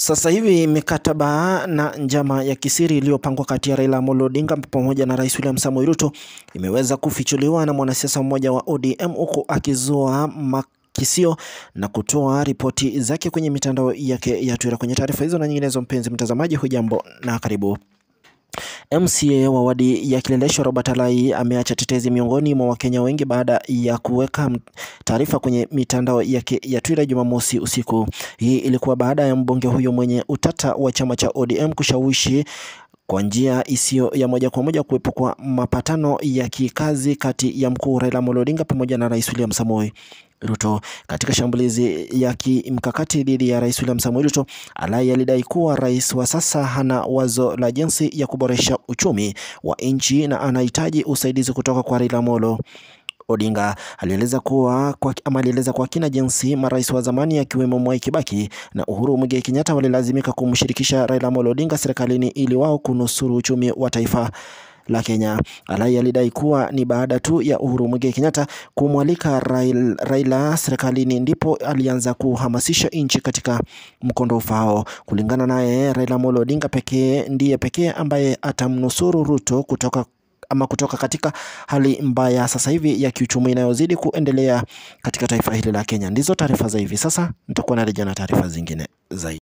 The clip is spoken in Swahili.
Sasa hivi mikataba na njama ya kisiri iliyopangwa kati ya Raila Amolo Odinga pamoja na Rais William Samoei Ruto imeweza kufichuliwa na mwanasiasa mmoja wa ODM huku akizua makisio na kutoa ripoti zake kwenye mitandao yake ya Twitter. Kwenye taarifa hizo na nyinginezo, mpenzi mtazamaji, hujambo na karibu. MCA wa wadi ya Kileleshwa Robert Alai ameacha tetezi miongoni mwa Wakenya wengi baada ya kuweka taarifa kwenye mitandao yake ya Twitter Jumamosi usiku. Hii ilikuwa baada ya mbunge huyo mwenye utata wa chama cha ODM kushawishi kwa njia isiyo ya moja kwa moja kuwepo kwa mapatano ya kikazi kati ya mkuu Raila Amolo Odinga pamoja na Rais William Samoei Ruto katika shambulizi ya kimkakati dhidi ya Rais William Samoei Ruto alai alidai kuwa rais wa sasa hana wazo la jinsi ya kuboresha uchumi wa nchi na anahitaji usaidizi kutoka kwa Raila Amolo Odinga alieleza kuwa kwa, ama alieleza kwa kina jinsi marais wa zamani akiwemo Mwai Kibaki na Uhuru Muigai Kenyatta walilazimika kumshirikisha Raila Amolo Odinga serikalini ili wao kunusuru uchumi wa taifa la Kenya. Alai alidai kuwa ni baada tu ya Uhuru Muigai Kenyatta kumwalika Raila, serikalini ndipo alianza kuhamasisha nchi katika mkondo ufao. Kulingana naye, Raila Amolo Odinga pekee ndiye pekee ambaye atamnusuru Ruto kutoka ama kutoka katika hali mbaya sasa hivi ya kiuchumi inayozidi kuendelea katika taifa hili la Kenya. Ndizo taarifa za hivi sasa, nitakuwa narejea na taarifa zingine zaidi.